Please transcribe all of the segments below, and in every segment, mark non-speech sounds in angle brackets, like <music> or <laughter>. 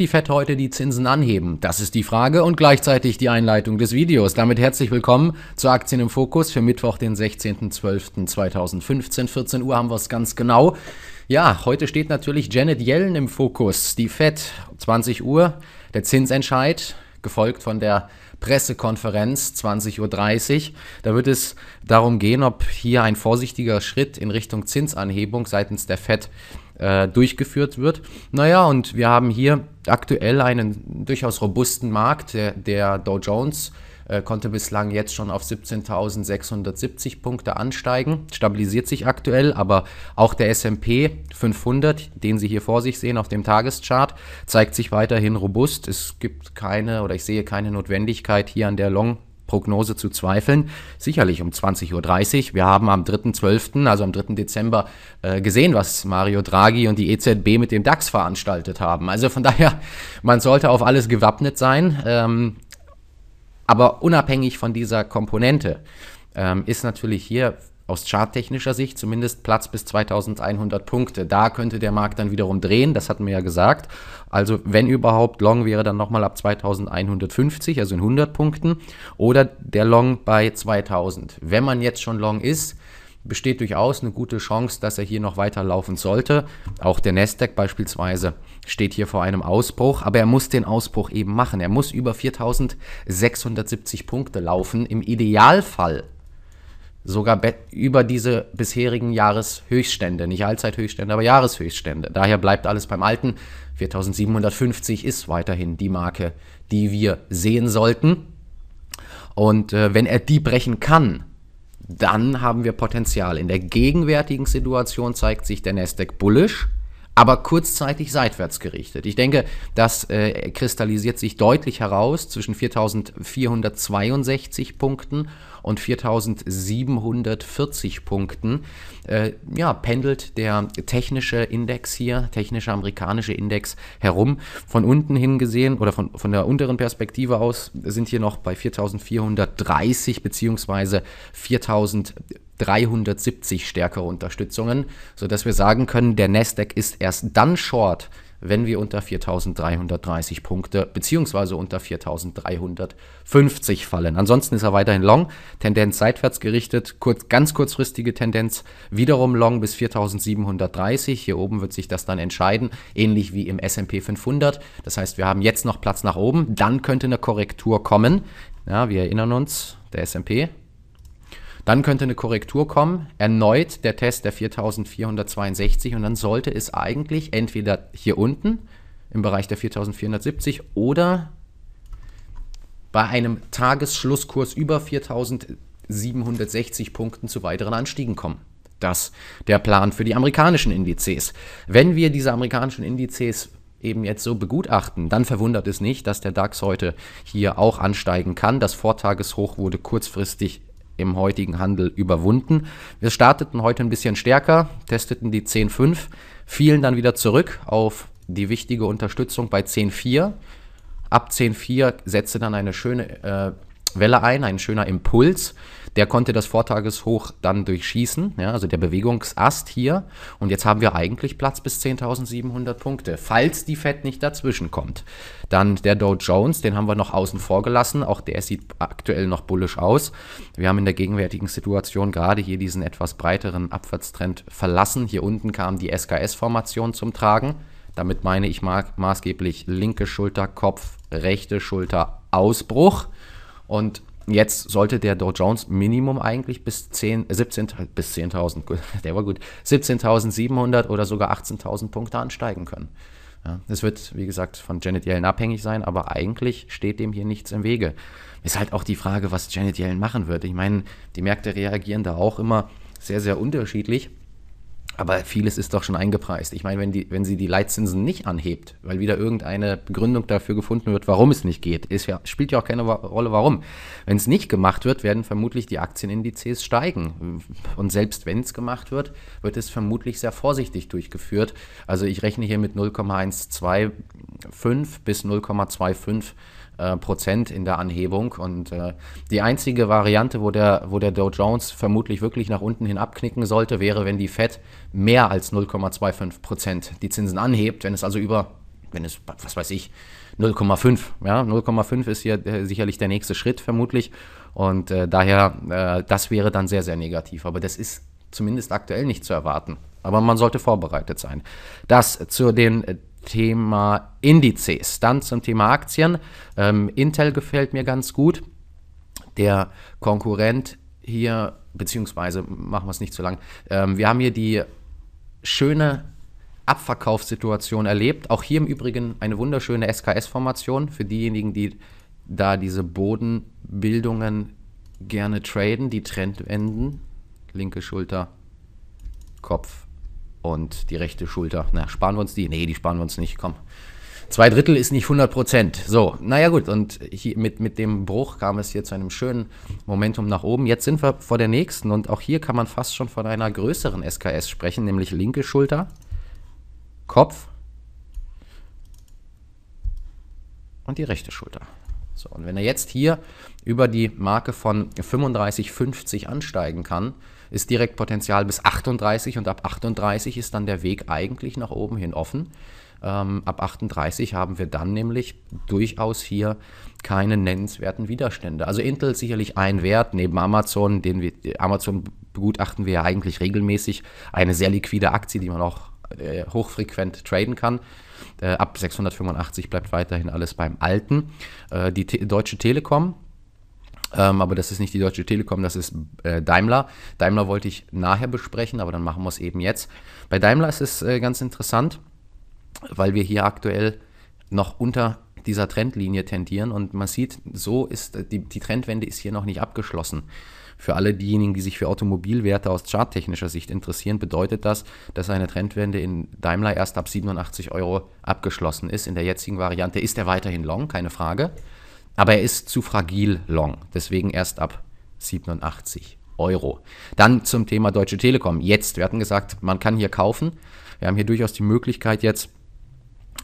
die Fed heute die Zinsen anheben? Das ist die Frage und gleichzeitig die Einleitung des Videos. Damit herzlich willkommen zu Aktien im Fokus für Mittwoch, den 16.12.2015. 14 Uhr haben wir es ganz genau. Ja, heute steht natürlich Janet Yellen im Fokus. Die Fed, 20 Uhr, der Zinsentscheid gefolgt von der Pressekonferenz 20.30 Uhr. Da wird es darum gehen, ob hier ein vorsichtiger Schritt in Richtung Zinsanhebung seitens der FED äh, durchgeführt wird. Naja, und wir haben hier aktuell einen durchaus robusten Markt. Der, der Dow Jones äh, konnte bislang jetzt schon auf 17.670 Punkte ansteigen, hm. stabilisiert sich aktuell, aber auch der S&P 500, den Sie hier vor sich sehen auf dem Tageschart, zeigt sich weiterhin robust. Es gibt keine oder ich sehe keine Notwendigkeit hier an der Long Prognose zu zweifeln. Sicherlich um 20.30 Uhr. Wir haben am 3.12., also am 3. Dezember, äh, gesehen, was Mario Draghi und die EZB mit dem DAX veranstaltet haben. Also von daher, man sollte auf alles gewappnet sein. Ähm, aber unabhängig von dieser Komponente ähm, ist natürlich hier aus charttechnischer Sicht zumindest Platz bis 2100 Punkte. Da könnte der Markt dann wiederum drehen, das hatten wir ja gesagt. Also wenn überhaupt, Long wäre dann nochmal ab 2150, also in 100 Punkten, oder der Long bei 2000. Wenn man jetzt schon Long ist, besteht durchaus eine gute Chance, dass er hier noch weiterlaufen sollte. Auch der Nasdaq beispielsweise steht hier vor einem Ausbruch, aber er muss den Ausbruch eben machen. Er muss über 4670 Punkte laufen, im Idealfall sogar über diese bisherigen Jahreshöchststände, nicht Allzeithöchststände, aber Jahreshöchststände. Daher bleibt alles beim Alten. 4750 ist weiterhin die Marke, die wir sehen sollten. Und äh, wenn er die brechen kann, dann haben wir Potenzial. In der gegenwärtigen Situation zeigt sich der Nasdaq bullisch, aber kurzzeitig seitwärts gerichtet. Ich denke, das äh, kristallisiert sich deutlich heraus zwischen 4462 Punkten und 4740 Punkten. Äh, ja, pendelt der technische Index hier, technischer amerikanische Index herum. Von unten hin gesehen oder von, von der unteren Perspektive aus sind hier noch bei 4430 bzw. 4000 370 stärkere Unterstützungen, sodass wir sagen können, der Nasdaq ist erst dann short, wenn wir unter 4.330 Punkte beziehungsweise unter 4.350 fallen. Ansonsten ist er weiterhin long, Tendenz seitwärts gerichtet, kurz, ganz kurzfristige Tendenz wiederum long bis 4.730. Hier oben wird sich das dann entscheiden, ähnlich wie im S&P 500. Das heißt, wir haben jetzt noch Platz nach oben, dann könnte eine Korrektur kommen. Ja, wir erinnern uns, der S&P dann könnte eine Korrektur kommen, erneut der Test der 4462 und dann sollte es eigentlich entweder hier unten im Bereich der 4470 oder bei einem Tagesschlusskurs über 4760 Punkten zu weiteren Anstiegen kommen. Das der Plan für die amerikanischen Indizes. Wenn wir diese amerikanischen Indizes eben jetzt so begutachten, dann verwundert es nicht, dass der DAX heute hier auch ansteigen kann. Das Vortageshoch wurde kurzfristig im heutigen Handel überwunden. Wir starteten heute ein bisschen stärker, testeten die 10.5, fielen dann wieder zurück auf die wichtige Unterstützung bei 10.4. Ab 10.4 setzte dann eine schöne äh, Welle ein, ein schöner Impuls. Der konnte das Vortageshoch dann durchschießen, ja, also der Bewegungsast hier. Und jetzt haben wir eigentlich Platz bis 10.700 Punkte, falls die FED nicht dazwischen kommt. Dann der Dow Jones, den haben wir noch außen vor gelassen. Auch der sieht aktuell noch bullisch aus. Wir haben in der gegenwärtigen Situation gerade hier diesen etwas breiteren Abwärtstrend verlassen. Hier unten kam die SKS-Formation zum Tragen. Damit meine ich maßgeblich linke Schulter, Kopf, rechte Schulter, Ausbruch. Und Jetzt sollte der Dow Jones Minimum eigentlich bis 10, 17, äh, bis 10.000, <laughs> der war gut, 17.700 oder sogar 18.000 Punkte ansteigen können. Ja, das wird, wie gesagt, von Janet Yellen abhängig sein, aber eigentlich steht dem hier nichts im Wege. Ist halt auch die Frage, was Janet Yellen machen wird. Ich meine, die Märkte reagieren da auch immer sehr, sehr unterschiedlich. Aber vieles ist doch schon eingepreist. Ich meine, wenn, die, wenn sie die Leitzinsen nicht anhebt, weil wieder irgendeine Begründung dafür gefunden wird, warum es nicht geht, ist ja, spielt ja auch keine Rolle, warum. Wenn es nicht gemacht wird, werden vermutlich die Aktienindizes steigen. Und selbst wenn es gemacht wird, wird es vermutlich sehr vorsichtig durchgeführt. Also ich rechne hier mit 0,125 bis 0,25 äh, Prozent in der Anhebung. Und äh, die einzige Variante, wo der, wo der Dow Jones vermutlich wirklich nach unten hin abknicken sollte, wäre, wenn die Fed mehr als 0,25 Prozent die Zinsen anhebt. Wenn es also über, wenn es, was weiß ich, 0,5. Ja, 0,5 ist hier äh, sicherlich der nächste Schritt vermutlich. Und äh, daher, äh, das wäre dann sehr, sehr negativ. Aber das ist zumindest aktuell nicht zu erwarten. Aber man sollte vorbereitet sein. Das zu den Thema Indizes. Dann zum Thema Aktien. Ähm, Intel gefällt mir ganz gut. Der Konkurrent hier, beziehungsweise machen wir es nicht zu lang. Ähm, wir haben hier die schöne Abverkaufssituation erlebt. Auch hier im Übrigen eine wunderschöne SKS-Formation für diejenigen, die da diese Bodenbildungen gerne traden, die Trendwenden. Linke Schulter, Kopf, und die rechte Schulter. Na, sparen wir uns die? Nee, die sparen wir uns nicht, komm. Zwei Drittel ist nicht 100 Prozent. So, naja gut, und mit, mit dem Bruch kam es hier zu einem schönen Momentum nach oben. Jetzt sind wir vor der nächsten und auch hier kann man fast schon von einer größeren SKS sprechen, nämlich linke Schulter, Kopf und die rechte Schulter. So, und wenn er jetzt hier über die Marke von 35,50 ansteigen kann, ist direkt Potenzial bis 38 und ab 38 ist dann der Weg eigentlich nach oben hin offen. Ähm, ab 38 haben wir dann nämlich durchaus hier keine nennenswerten Widerstände. Also Intel ist sicherlich ein Wert neben Amazon, den wir, Amazon begutachten wir ja eigentlich regelmäßig, eine sehr liquide Aktie, die man auch äh, hochfrequent traden kann. Äh, ab 685 bleibt weiterhin alles beim Alten. Äh, die Te Deutsche Telekom ähm, aber das ist nicht die Deutsche Telekom, das ist äh, Daimler. Daimler wollte ich nachher besprechen, aber dann machen wir es eben jetzt. Bei Daimler ist es äh, ganz interessant, weil wir hier aktuell noch unter dieser Trendlinie tendieren und man sieht, so ist äh, die, die Trendwende ist hier noch nicht abgeschlossen. Für alle diejenigen, die sich für Automobilwerte aus charttechnischer Sicht interessieren, bedeutet das, dass eine Trendwende in Daimler erst ab 87 Euro abgeschlossen ist. In der jetzigen Variante ist er weiterhin long, keine Frage. Aber er ist zu fragil long, deswegen erst ab 87 Euro. Dann zum Thema Deutsche Telekom. Jetzt, wir hatten gesagt, man kann hier kaufen. Wir haben hier durchaus die Möglichkeit jetzt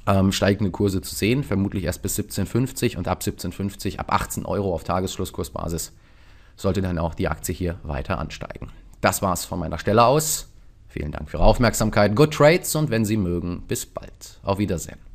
ähm, steigende Kurse zu sehen, vermutlich erst bis 17,50 und ab 17,50 ab 18 Euro auf Tagesschlusskursbasis sollte dann auch die Aktie hier weiter ansteigen. Das war's von meiner Stelle aus. Vielen Dank für Ihre Aufmerksamkeit. Good Trades und wenn Sie mögen, bis bald. Auf Wiedersehen.